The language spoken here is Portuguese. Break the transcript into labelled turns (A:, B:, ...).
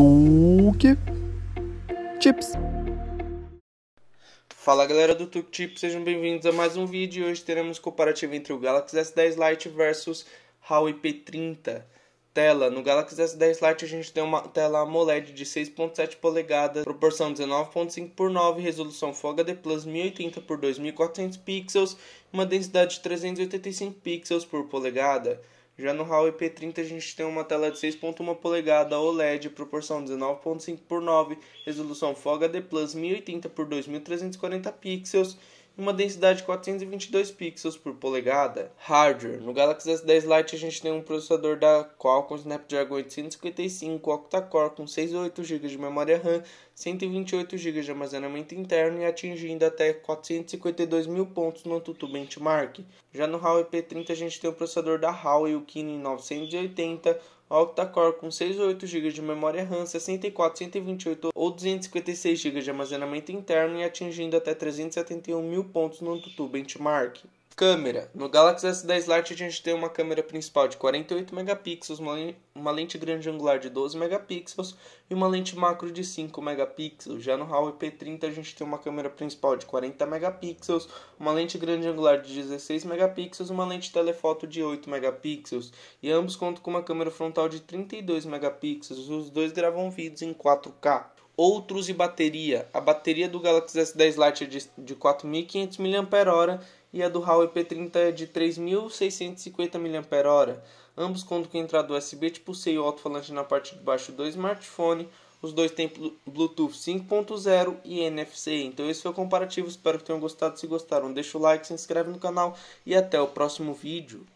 A: Tuk Chips. Fala galera do Tuk Chips, sejam bem-vindos a mais um vídeo. Hoje teremos comparativo entre o Galaxy S10 Lite versus Huawei P30 tela. No Galaxy S10 Lite a gente tem uma tela AMOLED de 6.7 polegadas, proporção 19.5 por 9, resolução Full HD Plus 1080 por 2400 pixels, uma densidade de 385 pixels por polegada. Já no Huawei P30 a gente tem uma tela de 6.1 polegada OLED, proporção 19.5 por 9, resolução Full HD Plus 1080 por 2340 pixels e uma densidade de 422 pixels por polegada. Hardware: No Galaxy S10 Lite a gente tem um processador da Qualcomm Snapdragon 855 octa-core com 6,8 GB de memória RAM, 128 GB de armazenamento interno e atingindo até 452 mil pontos no Antutu Benchmark. Já no Huawei P30 a gente tem o processador da Huawei, o Kirin 980 octa-core com 6 ou 8 GB de memória RAM, 64, 128 ou 256 GB de armazenamento interno e atingindo até 371 mil pontos no Tutu Benchmark. Câmera. No Galaxy S10 Lite a gente tem uma câmera principal de 48 megapixels, uma, lente grande angular de 12 megapixels e uma lente macro de 5 megapixels. Já no Huawei P30 a gente tem uma câmera principal de 40 megapixels, uma lente grande angular de 16 megapixels e uma lente telefoto de 8 megapixels. E ambos contam com uma câmera frontal de 32 megapixels. Os dois gravam vídeos em 4K outros e bateria. A bateria do Galaxy S10 Lite é de 4.500 mAh e a do Huawei P30 é de 3.650 mAh. Ambos contam com entrada USB tipo C e o alto-falante na parte de baixo do smartphone. Os dois têm Bluetooth 5.0 e NFC. Então esse foi o comparativo, espero que tenham gostado. Se gostaram, deixa o like, se inscreve no canal e até o próximo vídeo.